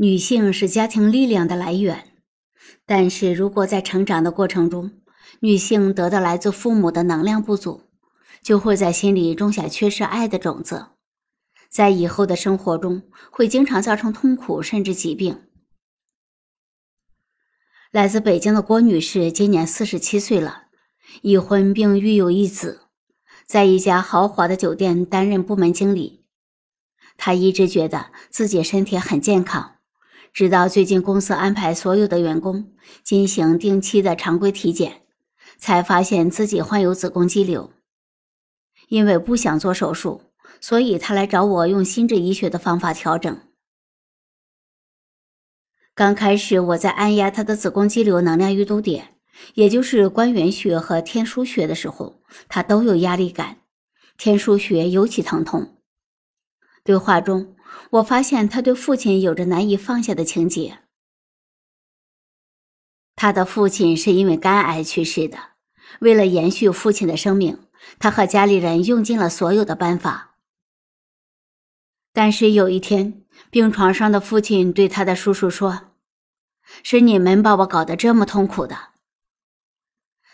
女性是家庭力量的来源，但是如果在成长的过程中，女性得到来自父母的能量不足，就会在心里种下缺失爱的种子，在以后的生活中会经常造成痛苦甚至疾病。来自北京的郭女士今年四十七岁了，已婚并育有一子，在一家豪华的酒店担任部门经理，她一直觉得自己身体很健康。直到最近，公司安排所有的员工进行定期的常规体检，才发现自己患有子宫肌瘤。因为不想做手术，所以他来找我用心智医学的方法调整。刚开始，我在按压他的子宫肌瘤能量淤堵点，也就是关元穴和天枢穴的时候，他都有压力感，天枢穴尤其疼痛。对话中。我发现他对父亲有着难以放下的情结。他的父亲是因为肝癌去世的，为了延续父亲的生命，他和家里人用尽了所有的办法。但是有一天，病床上的父亲对他的叔叔说：“是你们把我搞得这么痛苦的。”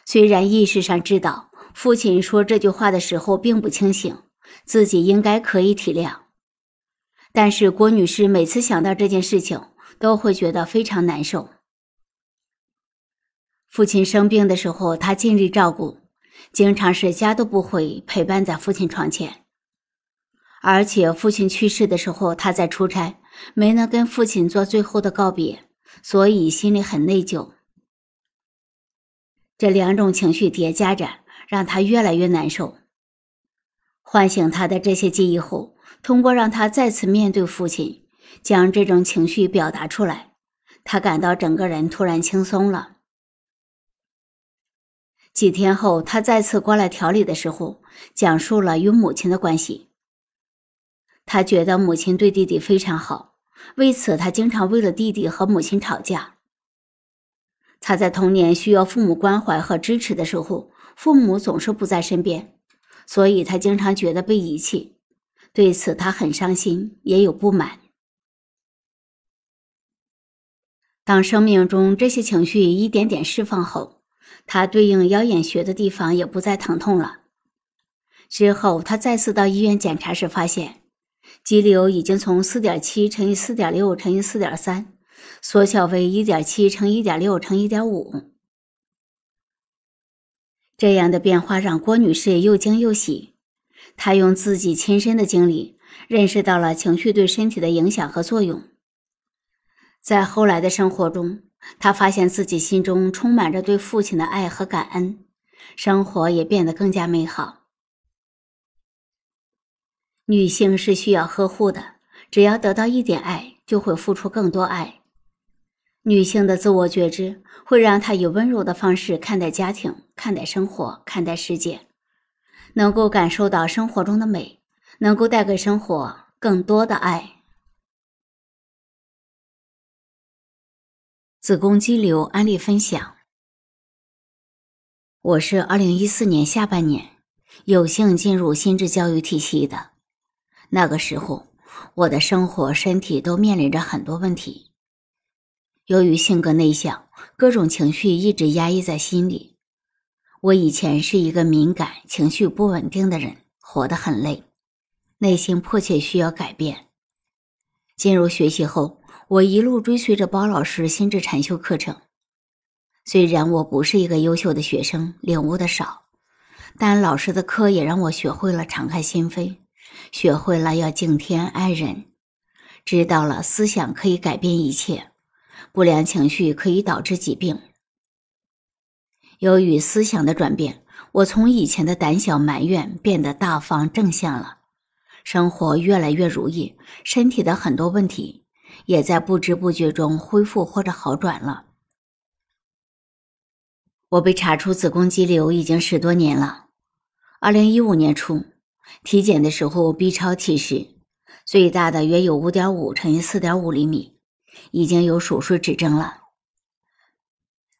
虽然意识上知道父亲说这句话的时候并不清醒，自己应该可以体谅。但是郭女士每次想到这件事情，都会觉得非常难受。父亲生病的时候，她尽力照顾，经常是家都不回，陪伴在父亲床前。而且父亲去世的时候，她在出差，没能跟父亲做最后的告别，所以心里很内疚。这两种情绪叠加着，让她越来越难受。唤醒他的这些记忆后，通过让他再次面对父亲，将这种情绪表达出来，他感到整个人突然轻松了。几天后，他再次过来调理的时候，讲述了与母亲的关系。他觉得母亲对弟弟非常好，为此他经常为了弟弟和母亲吵架。他在童年需要父母关怀和支持的时候，父母总是不在身边。所以，他经常觉得被遗弃，对此他很伤心，也有不满。当生命中这些情绪一点点释放后，他对应腰眼穴的地方也不再疼痛了。之后，他再次到医院检查时发现，肌瘤已经从四点七乘以四点六乘以四点三，缩小为一点七乘一点六乘一点五。这样的变化让郭女士又惊又喜，她用自己亲身的经历认识到了情绪对身体的影响和作用。在后来的生活中，她发现自己心中充满着对父亲的爱和感恩，生活也变得更加美好。女性是需要呵护的，只要得到一点爱，就会付出更多爱。女性的自我觉知会让她以温柔的方式看待家庭、看待生活、看待世界，能够感受到生活中的美，能够带给生活更多的爱。子宫肌瘤案例分享，我是二零一四年下半年有幸进入心智教育体系的，那个时候我的生活、身体都面临着很多问题。由于性格内向，各种情绪一直压抑在心里。我以前是一个敏感、情绪不稳定的人，活得很累，内心迫切需要改变。进入学习后，我一路追随着包老师心智禅修课程。虽然我不是一个优秀的学生，领悟的少，但老师的课也让我学会了敞开心扉，学会了要敬天爱人，知道了思想可以改变一切。不良情绪可以导致疾病。由于思想的转变，我从以前的胆小埋怨变得大方正向了，生活越来越如意，身体的很多问题也在不知不觉中恢复或者好转了。我被查出子宫肌瘤已经十多年了，二零一五年初体检的时候 B 超提示最大的约有五点五乘以四点五厘米。已经有手术指征了。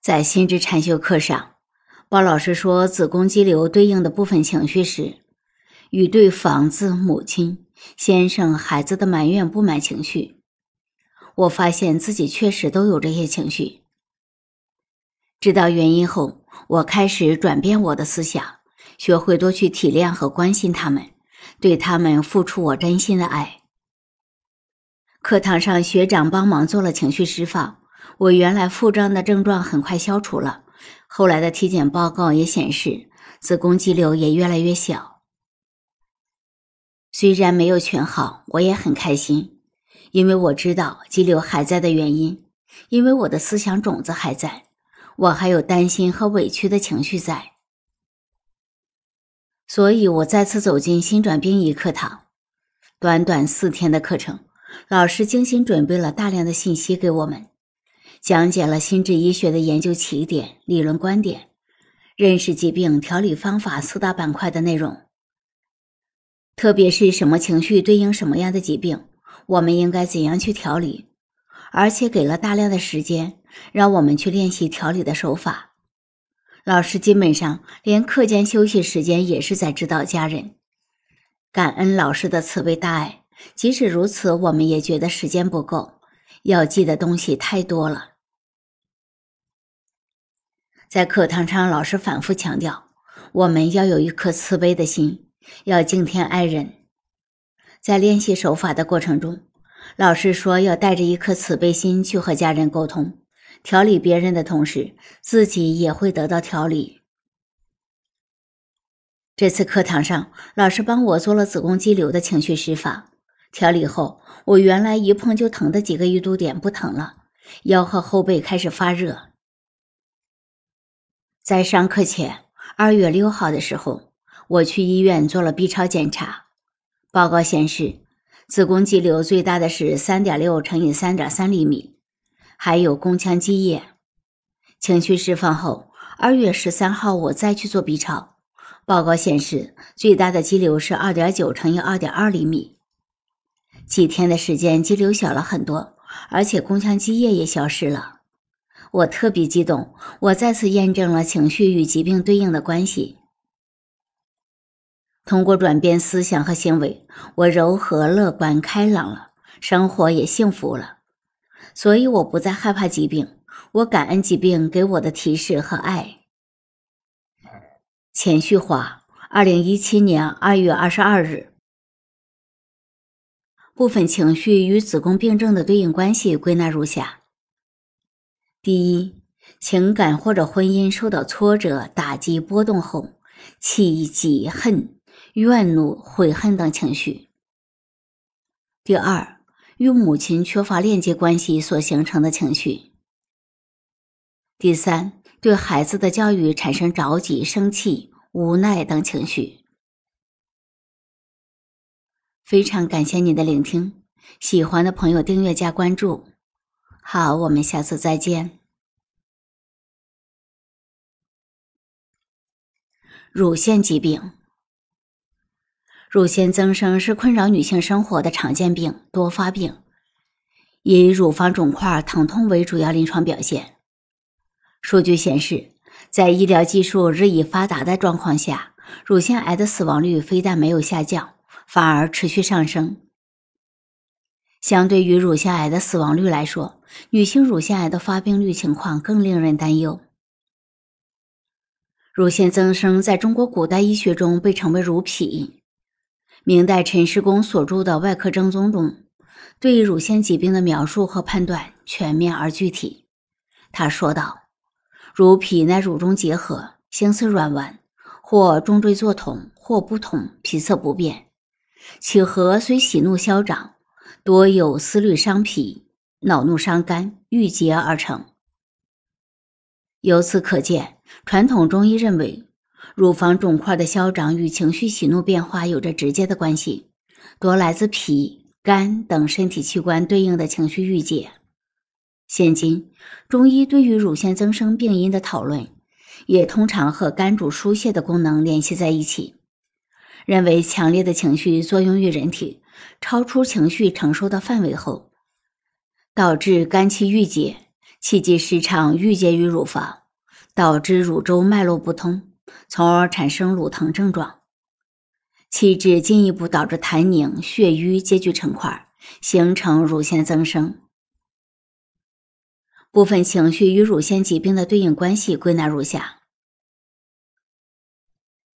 在心智禅修课上，包老师说子宫肌瘤对应的部分情绪是与对房子、母亲、先生、孩子的埋怨、不满情绪。我发现自己确实都有这些情绪。知道原因后，我开始转变我的思想，学会多去体谅和关心他们，对他们付出我真心的爱。课堂上学长帮忙做了情绪释放，我原来腹胀的症状很快消除了。后来的体检报告也显示，子宫肌瘤也越来越小。虽然没有全好，我也很开心，因为我知道肌瘤还在的原因，因为我的思想种子还在，我还有担心和委屈的情绪在。所以我再次走进新转殡仪课堂，短短四天的课程。老师精心准备了大量的信息给我们，讲解了心智医学的研究起点、理论观点、认识疾病、调理方法四大板块的内容。特别是什么情绪对应什么样的疾病，我们应该怎样去调理，而且给了大量的时间让我们去练习调理的手法。老师基本上连课间休息时间也是在指导家人。感恩老师的慈悲大爱。即使如此，我们也觉得时间不够，要记的东西太多了。在课堂上，老师反复强调，我们要有一颗慈悲的心，要敬天爱人。在练习手法的过程中，老师说要带着一颗慈悲心去和家人沟通，调理别人的同时，自己也会得到调理。这次课堂上，老师帮我做了子宫肌瘤的情绪施法。调理后，我原来一碰就疼的几个淤堵点不疼了，腰和后背开始发热。在上课前，二月六号的时候，我去医院做了 B 超检查，报告显示子宫肌瘤最大的是三点六乘以三点三厘米，还有宫腔积液。情绪释放后，二月十三号我再去做 B 超，报告显示最大的肌瘤是二点九乘以二点二厘米。几天的时间，肌瘤小了很多，而且宫腔积液也消失了。我特别激动，我再次验证了情绪与疾病对应的关系。通过转变思想和行为，我柔和、乐观、开朗了，生活也幸福了。所以我不再害怕疾病，我感恩疾病给我的提示和爱。钱旭华，二零一七年二月二十二日。部分情绪与子宫病症的对应关系归纳如下：第一，情感或者婚姻受到挫折、打击、波动后，气急、恨、怨、怒、悔恨等情绪；第二，与母亲缺乏链接关系所形成的情绪；第三，对孩子的教育产生着急、生气、无奈等情绪。非常感谢你的聆听，喜欢的朋友订阅加关注。好，我们下次再见。乳腺疾病，乳腺增生是困扰女性生活的常见病、多发病，以乳房肿块、疼痛为主要临床表现。数据显示，在医疗技术日益发达的状况下，乳腺癌的死亡率非但没有下降。反而持续上升。相对于乳腺癌的死亡率来说，女性乳腺癌的发病率情况更令人担忧。乳腺增生在中国古代医学中被称为乳癖。明代陈世公所著的《外科正宗》中，对乳腺疾病的描述和判断全面而具体。他说道：“乳癖乃乳中结合，形似软丸，或中缀作痛，或不痛，皮色不变。”其和虽喜怒消长，多有思虑伤脾、恼怒伤肝、郁结而成。由此可见，传统中医认为，乳房肿块的消长与情绪喜怒变化有着直接的关系，多来自脾、肝等身体器官对应的情绪郁结。现今，中医对于乳腺增生病因的讨论，也通常和肝主疏泄的功能联系在一起。认为强烈的情绪作用于人体，超出情绪承受的范围后，导致肝气郁结，气机失畅，郁结于乳房，导致乳周脉络不通，从而产生乳疼症状。气滞进一步导致痰凝血瘀，积聚成块，形成乳腺增生。部分情绪与乳腺疾病的对应关系归纳如下：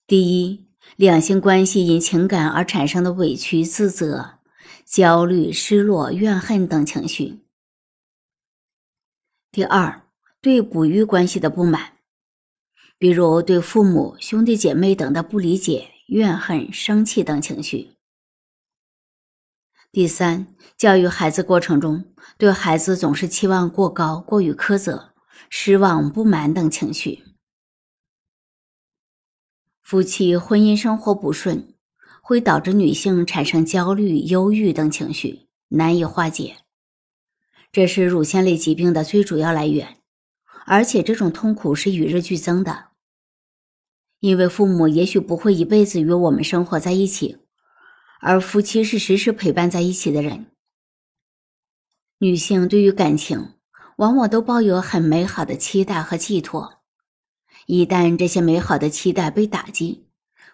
第一。两性关系因情感而产生的委屈、自责、焦虑、失落、怨恨等情绪。第二，对哺育关系的不满，比如对父母、兄弟姐妹等的不理解、怨恨、生气等情绪。第三，教育孩子过程中，对孩子总是期望过高、过于苛责、失望、不满等情绪。夫妻婚姻生活不顺，会导致女性产生焦虑、忧郁等情绪，难以化解。这是乳腺类疾病的最主要来源，而且这种痛苦是与日俱增的。因为父母也许不会一辈子与我们生活在一起，而夫妻是时时陪伴在一起的人。女性对于感情，往往都抱有很美好的期待和寄托。一旦这些美好的期待被打击，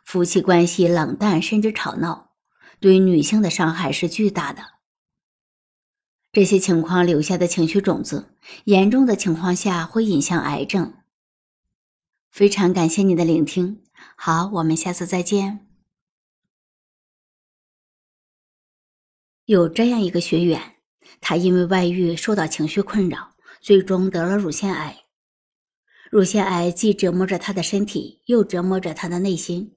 夫妻关系冷淡甚至吵闹，对女性的伤害是巨大的。这些情况留下的情绪种子，严重的情况下会影响癌症。非常感谢你的聆听，好，我们下次再见。有这样一个学员，他因为外遇受到情绪困扰，最终得了乳腺癌。乳腺癌既折磨着他的身体，又折磨着他的内心。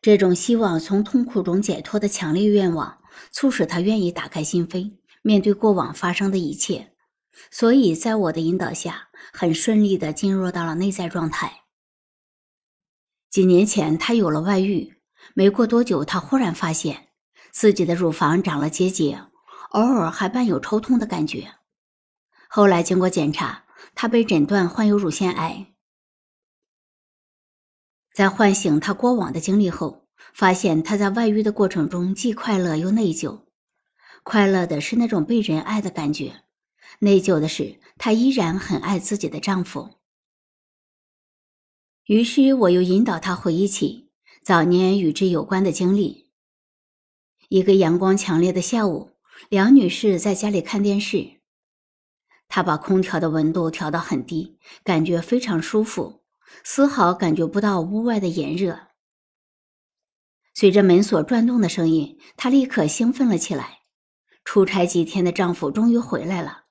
这种希望从痛苦中解脱的强烈愿望，促使他愿意打开心扉，面对过往发生的一切。所以在我的引导下，很顺利地进入到了内在状态。几年前，他有了外遇，没过多久，他忽然发现自己的乳房长了结节，偶尔还伴有抽痛的感觉。后来经过检查。她被诊断患有乳腺癌。在唤醒她过往的经历后，发现她在外遇的过程中既快乐又内疚。快乐的是那种被人爱的感觉，内疚的是她依然很爱自己的丈夫。于是，我又引导她回忆起早年与之有关的经历。一个阳光强烈的下午，梁女士在家里看电视。她把空调的温度调到很低，感觉非常舒服，丝毫感觉不到屋外的炎热。随着门锁转动的声音，她立刻兴奋了起来。出差几天的丈夫终于回来了，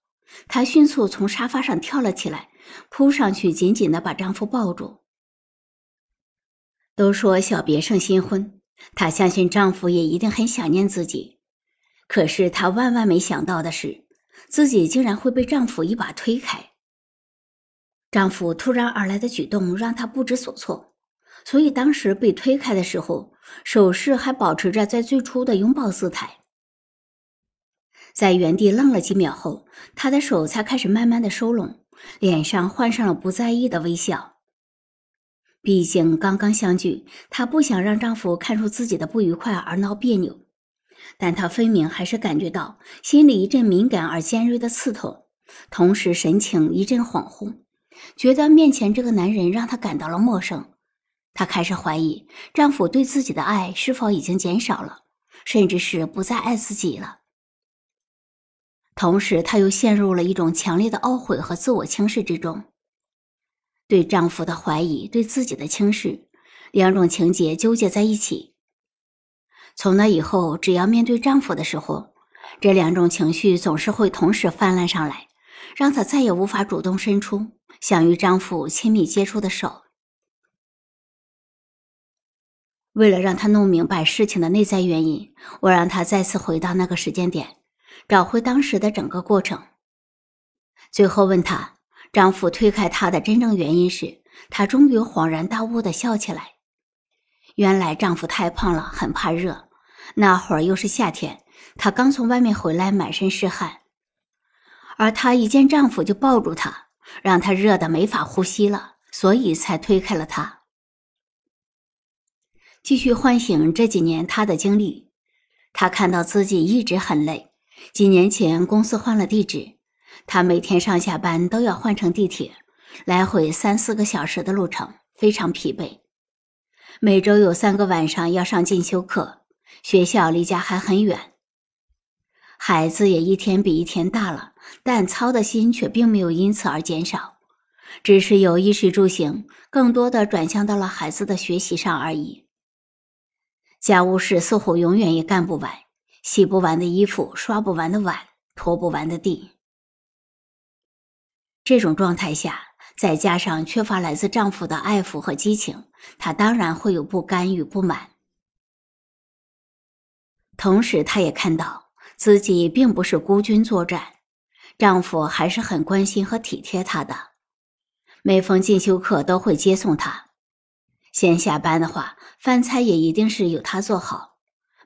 她迅速从沙发上跳了起来，扑上去紧紧的把丈夫抱住。都说小别胜新婚，她相信丈夫也一定很想念自己。可是她万万没想到的是。自己竟然会被丈夫一把推开，丈夫突然而来的举动让她不知所措，所以当时被推开的时候，手势还保持着在最初的拥抱姿态。在原地愣了几秒后，她的手才开始慢慢的收拢，脸上换上了不在意的微笑。毕竟刚刚相聚，她不想让丈夫看出自己的不愉快而闹别扭。但她分明还是感觉到心里一阵敏感而尖锐的刺痛，同时神情一阵恍惚，觉得面前这个男人让她感到了陌生。她开始怀疑丈夫对自己的爱是否已经减少了，甚至是不再爱自己了。同时，她又陷入了一种强烈的懊悔和自我轻视之中，对丈夫的怀疑，对自己的轻视，两种情节纠结在一起。从那以后，只要面对丈夫的时候，这两种情绪总是会同时泛滥上来，让她再也无法主动伸出想与丈夫亲密接触的手。为了让她弄明白事情的内在原因，我让她再次回到那个时间点，找回当时的整个过程。最后问她，丈夫推开她的真正原因时，她终于恍然大悟地笑起来，原来丈夫太胖了，很怕热。那会儿又是夏天，她刚从外面回来，满身是汗。而她一见丈夫就抱住他，让他热的没法呼吸了，所以才推开了他。继续唤醒这几年她的经历，她看到自己一直很累。几年前公司换了地址，她每天上下班都要换乘地铁，来回三四个小时的路程，非常疲惫。每周有三个晚上要上进修课。学校离家还很远，孩子也一天比一天大了，但操的心却并没有因此而减少，只是由衣食住行更多的转向到了孩子的学习上而已。家务事似乎永远也干不完，洗不完的衣服，刷不完的碗，拖不完的地。这种状态下，再加上缺乏来自丈夫的爱抚和激情，她当然会有不甘与不满。同时，她也看到自己并不是孤军作战，丈夫还是很关心和体贴她的。每逢进修课都会接送她，先下班的话，饭菜也一定是由她做好。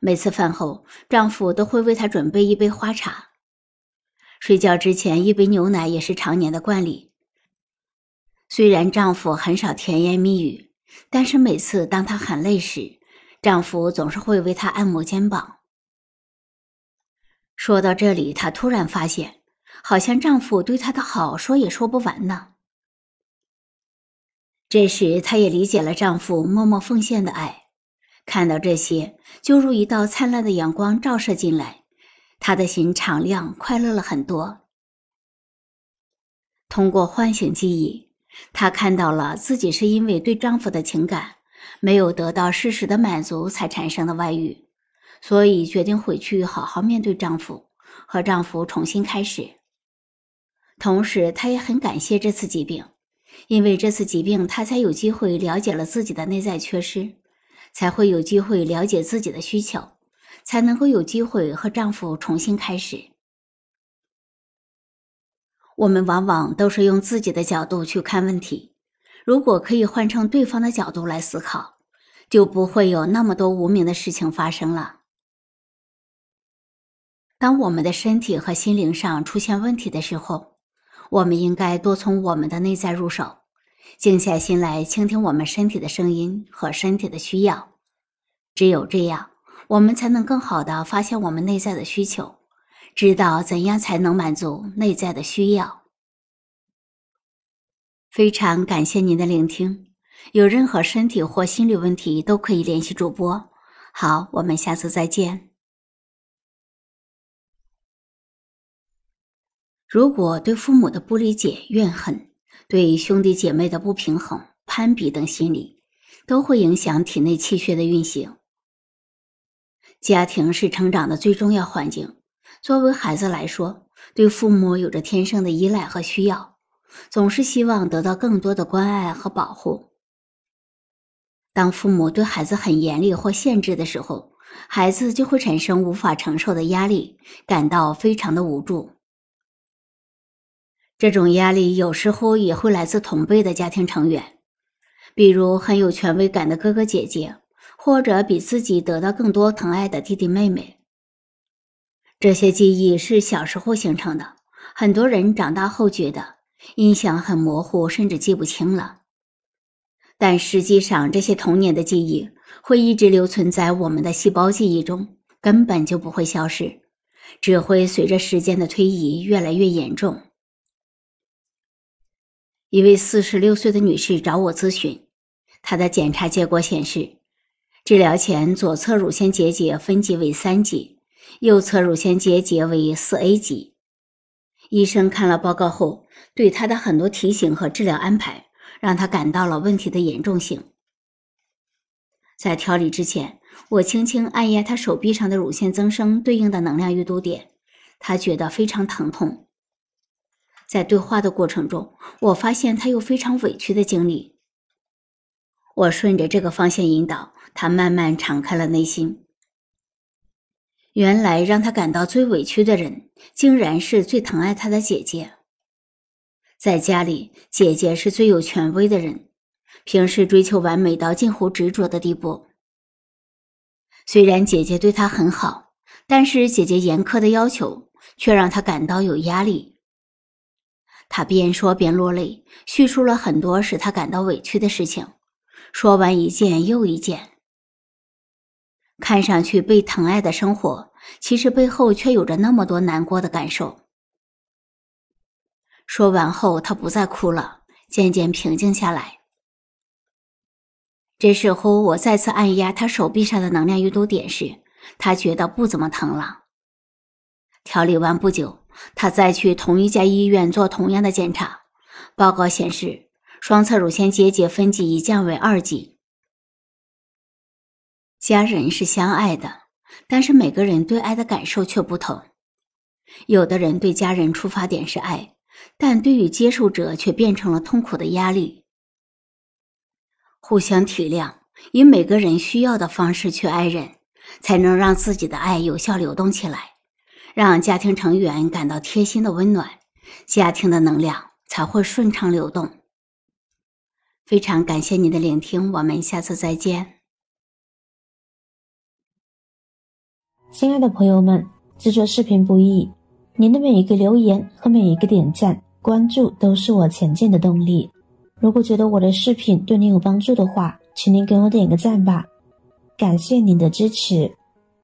每次饭后，丈夫都会为她准备一杯花茶，睡觉之前一杯牛奶也是常年的惯例。虽然丈夫很少甜言蜜语，但是每次当她喊累时，丈夫总是会为她按摩肩膀。说到这里，她突然发现，好像丈夫对她的好说也说不完呢。这时，她也理解了丈夫默默奉献的爱。看到这些，就如一道灿烂的阳光照射进来，她的心敞亮、快乐了很多。通过唤醒记忆，她看到了自己是因为对丈夫的情感没有得到适时的满足，才产生的外遇。所以决定回去好好面对丈夫，和丈夫重新开始。同时，她也很感谢这次疾病，因为这次疾病，她才有机会了解了自己的内在缺失，才会有机会了解自己的需求，才能够有机会和丈夫重新开始。我们往往都是用自己的角度去看问题，如果可以换成对方的角度来思考，就不会有那么多无名的事情发生了。当我们的身体和心灵上出现问题的时候，我们应该多从我们的内在入手，静下心来倾听我们身体的声音和身体的需要。只有这样，我们才能更好的发现我们内在的需求，知道怎样才能满足内在的需要。非常感谢您的聆听，有任何身体或心理问题都可以联系主播。好，我们下次再见。如果对父母的不理解、怨恨，对兄弟姐妹的不平衡、攀比等心理，都会影响体内气血的运行。家庭是成长的最重要环境，作为孩子来说，对父母有着天生的依赖和需要，总是希望得到更多的关爱和保护。当父母对孩子很严厉或限制的时候，孩子就会产生无法承受的压力，感到非常的无助。这种压力有时候也会来自同辈的家庭成员，比如很有权威感的哥哥姐姐，或者比自己得到更多疼爱的弟弟妹妹。这些记忆是小时候形成的，很多人长大后觉得印象很模糊，甚至记不清了。但实际上，这些童年的记忆会一直留存在我们的细胞记忆中，根本就不会消失，只会随着时间的推移越来越严重。一位四十六岁的女士找我咨询，她的检查结果显示，治疗前左侧乳腺结节分级为三级，右侧乳腺结节为四 A 级。医生看了报告后，对她的很多提醒和治疗安排，让她感到了问题的严重性。在调理之前，我轻轻按压她手臂上的乳腺增生对应的能量预读点，她觉得非常疼痛。在对话的过程中，我发现他有非常委屈的经历。我顺着这个方向引导他，慢慢敞开了内心。原来让他感到最委屈的人，竟然是最疼爱他的姐姐。在家里，姐姐是最有权威的人，平时追求完美到近乎执着的地步。虽然姐姐对他很好，但是姐姐严苛的要求却让他感到有压力。他边说边落泪，叙述了很多使他感到委屈的事情，说完一件又一件。看上去被疼爱的生活，其实背后却有着那么多难过的感受。说完后，他不再哭了，渐渐平静下来。这时候，我再次按压他手臂上的能量阅读点时，他觉得不怎么疼了。调理完不久。他再去同一家医院做同样的检查，报告显示双侧乳腺结节分级已降为二级。家人是相爱的，但是每个人对爱的感受却不同。有的人对家人出发点是爱，但对于接受者却变成了痛苦的压力。互相体谅，以每个人需要的方式去爱人，才能让自己的爱有效流动起来。让家庭成员感到贴心的温暖，家庭的能量才会顺畅流动。非常感谢您的聆听，我们下次再见。亲爱的朋友们，制作视频不易，您的每一个留言和每一个点赞、关注都是我前进的动力。如果觉得我的视频对您有帮助的话，请您给我点个赞吧，感谢您的支持。